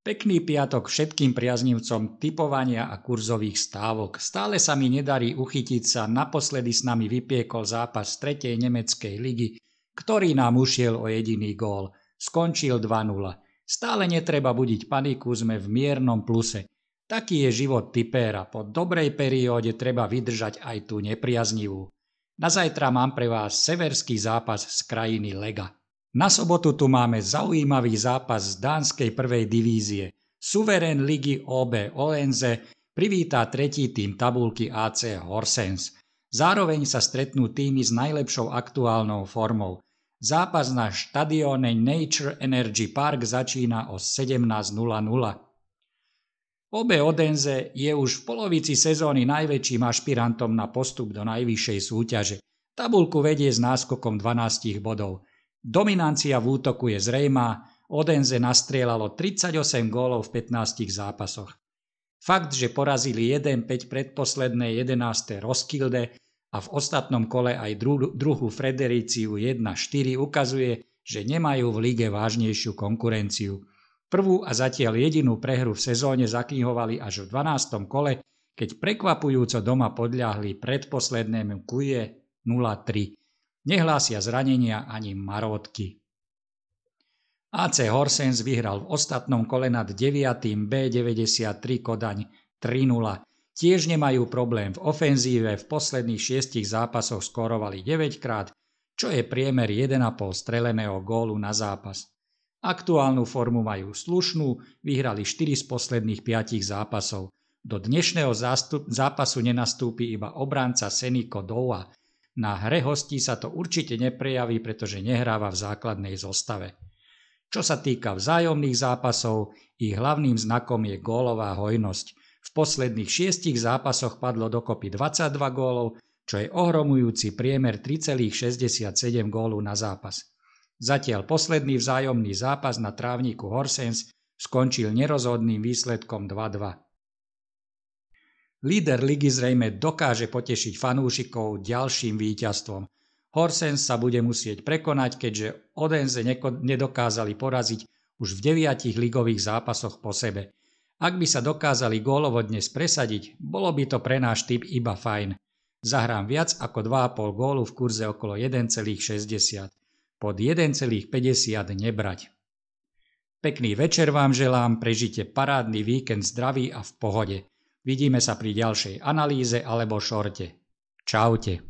Pekný piatok všetkým priaznivcom typovania a kurzových stávok. Stále sa mi nedarí uchytiť sa, naposledy s nami vypiekol zápas tretej nemeckej ligy, ktorý nám ušiel o jediný gól. Skončil 2-0. Stále netreba budiť paniku, sme v miernom pluse. Taký je život typéra, po dobrej perióde treba vydržať aj tú nepriaznivú. Na zajtra mám pre vás severský zápas z krajiny Lega. Na sobotu tu máme zaujímavý zápas z dánskej prvej divízie. Suverén ligy OB Olenze privítá tretí tým tabulky AC Horsens. Zároveň sa stretnú týmy s najlepšou aktuálnou formou. Zápas na štadióne Nature Energy Park začína o 17.00. OB odenze je už v polovici sezóny najväčším ašpirantom na postup do najvyššej súťaže. Tabulku vedie s náskokom 12 bodov. Dominancia v útoku je zrejmá, Odenze nastrielalo 38 gólov v 15 zápasoch. Fakt, že porazili 1-5 predposledné 11. Roskilde a v ostatnom kole aj dru- druhu Fredericiu 1-4 ukazuje, že nemajú v lige vážnejšiu konkurenciu. Prvú a zatiaľ jedinú prehru v sezóne zaknihovali až v 12. kole, keď prekvapujúco doma podľahli predposlednému Kuje 0-3. Nehlásia zranenia ani marotky. AC Horsens vyhral v ostatnom kole nad 9. B93 Kodaň 3-0. Tiež nemajú problém v ofenzíve, v posledných šiestich zápasoch skorovali 9 krát, čo je priemer 1,5 streleného gólu na zápas. Aktuálnu formu majú slušnú, vyhrali 4 z posledných 5 zápasov. Do dnešného zástup, zápasu nenastúpi iba obranca Seniko Doua, na hre hostí sa to určite neprejaví, pretože nehráva v základnej zostave. Čo sa týka vzájomných zápasov, ich hlavným znakom je gólová hojnosť. V posledných šiestich zápasoch padlo dokopy 22 gólov, čo je ohromujúci priemer 3,67 gólu na zápas. Zatiaľ posledný vzájomný zápas na trávniku Horsens skončil nerozhodným výsledkom 2-2. Líder ligy zrejme dokáže potešiť fanúšikov ďalším víťazstvom. Horsens sa bude musieť prekonať, keďže Odense nedokázali poraziť už v deviatich ligových zápasoch po sebe. Ak by sa dokázali gólovo dnes presadiť, bolo by to pre náš typ iba fajn. Zahrám viac ako 2,5 gólu v kurze okolo 1,60. Pod 1,50 nebrať. Pekný večer vám želám, prežite parádny víkend zdraví a v pohode. Vidíme sa pri ďalšej analýze alebo šorte. Čaute.